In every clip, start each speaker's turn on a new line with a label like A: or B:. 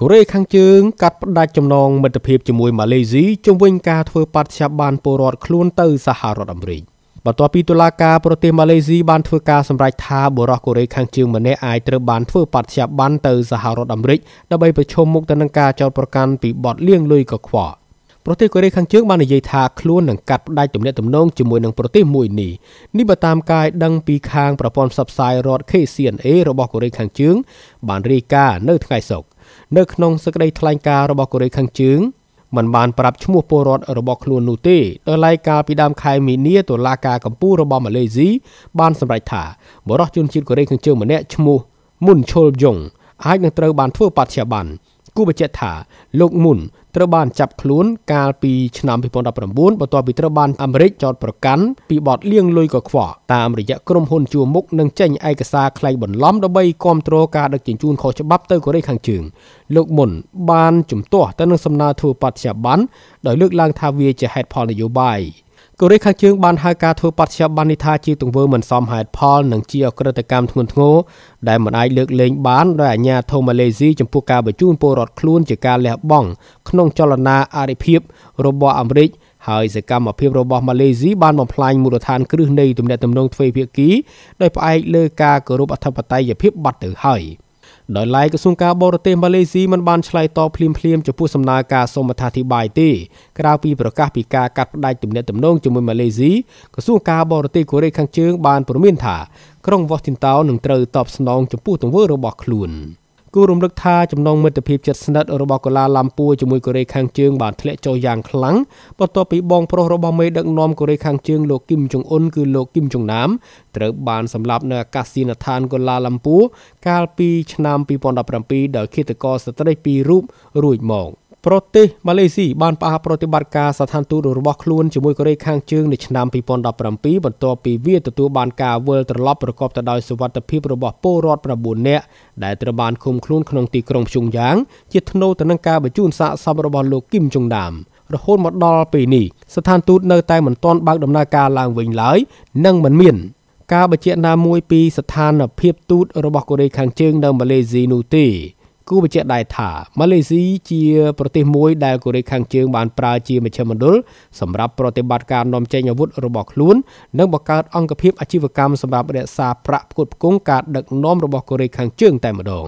A: កូរ៉េខាងជើងកាត់ផ្ដាច់ចំណងមិត្តភាពជាមួយម៉ាឡេស៊ីជំវិញការធ្វើបដិឆេបបានពលរដ្ឋខ្លួនទៅសហរដ្ឋអាមេរិកបន្ទាប់ពីតុលាការប្រទេសម៉ាឡេស៊ីបានធ្វើការសម្រេចថាបុរសកូរ៉េខាងជើងម្នាក់អាចត្រូវបានធ្វើបដិឆេបបានទៅសហរដ្ឋអាមេរិកដើម្បីប្រឈមមុខទៅនឹងការចោទប្រកាន់ពីបទលាងលុយកខ្វក់ប្រទេសកូរ៉េខាងជើងបាននិយាយថាខ្លួននឹងកាត់ផ្ដាច់ទំនាក់ទំនងជាមួយនឹងប្រទេសមួយនេះនេះបើតាមការដឹងពីខាងប្រព័ន្ធផ្សព្វផ្សាយរដ្ឋ KCNA របស់កូរ៉េខាងជើងបានរាយការណ៍នៅថ្ងៃសុក្រនៅក្នុងសេចក្តីថ្លែងការណ៍របស់កូរ៉េខាងជើងមិនបានប្រាប់ឈ្មោះពលរដ្ឋរបស់ខ្លួននោះទេដោយឡែកកាលពីដើមខែមីនាតុលាការកំពូលរបស់ម៉ាឡេស៊ីបានសម្រេចថាបរិសុទ្ធជនជាតិកូរ៉េខាងជើងម្នាក់ឈ្មោះមុនឈុលយ៉ុងអាចនឹងត្រូវបានធ្វើបដិជាបានគូបញ្ជាក់ថាលោកមុនត្រូវបានចាប់ខ្លួនកាលពីឆ្នាំ2019បន្ទាប់ពីត្រូវបានអាមេរិកចោទប្រកាន់ពីបទលាងលុយកខ្វក់តាមរយៈក្រុមហ៊ុនជួមុខនិងចេញឯកសារក្លែងបន្លំដើម្បីគ្រប់គ្រងការដឹកជញ្ជូនខុសច្បាប់ទៅកូរ៉េខាងជើងលោកមុនបានជំទាស់ទៅនឹងសំណើធ្វើបដិជាបានដោយលើកឡើងថាវាជាហេតុផលនយោបាយកូរ៉េខាងជើងបានហៅការធ្វើបដិជាបាននេះថាជាទង្វើមិនសមហេតុផលនិងជាអក្រិតកម្មធ្ងន់ធ្ងរដែលមិនអាចលើកលែងបានដោយអាជ្ញាធរម៉ាឡេស៊ីចំពោះការបញ្ជូនពលរដ្ឋខ្លួនជាការលះបង់ក្នុងចលនាអរិភាពរបស់អាមេរិកហើយសកម្មភាពរបស់ម៉ាឡេស៊ីបានបំផ្លាញមូលដ្ឋានគ្រឹះនៃទំនាក់ទំនងទ្វេភាគីដោយផ្អែកលើការគោរពអធិបតេយ្យភាពបាត់ទៅហើយ។ដោយឡែកក្រសួងការបរទេសម៉ាឡេស៊ីមិនបានឆ្លើយតបភ្លាមភ្លាមចំពោះសំណើការសូមអត្ថាធិប្បាយទេក្រៅពីប្រកាសពីការកាត់ផ្តាច់ទំនាក់ទំនងជាមួយម៉ាឡេស៊ីក្រសួងការបរទេសកូរ៉េខាងជើង បានព្រមានថាក្រុងវ៉ាស៊ីនតោននឹងត្រូវតបស្នងចំពោះទង្វើរបស់ខ្លួន។គូរំលឹកថាចំណងមិត្តភាពជិតស្និទ្ធរបស់កូឡាឡាំពួរជាមួយកូរ៉េខាងជើងបានធ្លាក់ចុះយ៉ាងខ្លាំងបន្ទាប់ពីបងប្រុសរបស់មេដឹកនាំកូរ៉េខាងជើងលោកគឹមចុងអ៊ុនគឺលោកគឹមចុងណាមត្រូវបានសម្លាប់នៅអាកាសយានដ្ឋានកូឡាឡាំពួរកាលពីឆ្នាំ2017ដោយឃាតករស្ត្រីពីររូបរួចមក។ប្រទេសម៉ាឡេស៊ីបានផ្អាកប្រតិបត្តិការស្ថានទូតរបស់ខ្លួនជាមួយកូរ៉េខាងជើងនៅឆ្នាំ2017បន្ទាប់ពីវាទទួលបានការវិលត្រឡប់ប្រកបទៅដោយសុវត្ថិភាពរបស់ពលរដ្ឋ9នាក់ដែលត្រូវបានឃុំខ្លួនក្នុងទីក្រុងព្យុងយ៉ាងជាថ្នូវទៅនឹងការបញ្ជូនសាកសពរបស់លោកគីមចុងដាមរហូតមកដល់ពេលនេះស្ថានទូតនៅតែមិនទាន់បើកដំណើរការឡើងវិញឡើយនិងមិនមានការបញ្ជាក់ណាមួយពីស្ថានភាពទូតរបស់កូរ៉េខាងជើងនៅម៉ាឡេស៊ីនោះទេគូបញ្ជាក់ដែរថាម៉ាឡេស៊ីជាប្រទេសមួយ ដែលកូរ៉េខាងជើងបានប្រើជាមជ្ឈមណ្ឌលសម្រាប់ប្រតិបត្តិការនាំចេញអាវុធរបស់ខ្លួន និងបង្កើតអង្គភាពអាជីវកម្មសម្រាប់រក្សាប្រាក់ផ្គត់ផ្គង់ការដឹកនាំរបស់កូរ៉េខាងជើងតែម្ដង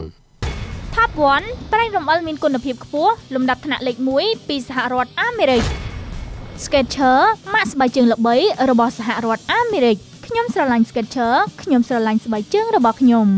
A: Top 1ប្រេងរំអិលមានគុណភាពខ្ពស់លំដាប់ថ្នាក់លេខ1ពីសហរដ្ឋអាមេរិក Sketcher ម៉ាកស្បែកជើងល្បីរបស់សហរដ្ឋអាមេរិកខ្ញុំស្រឡាញ់ Sketcher ខ្ញុំស្រឡាញ់ស្បែកជើងរបស់ខ្ញុំ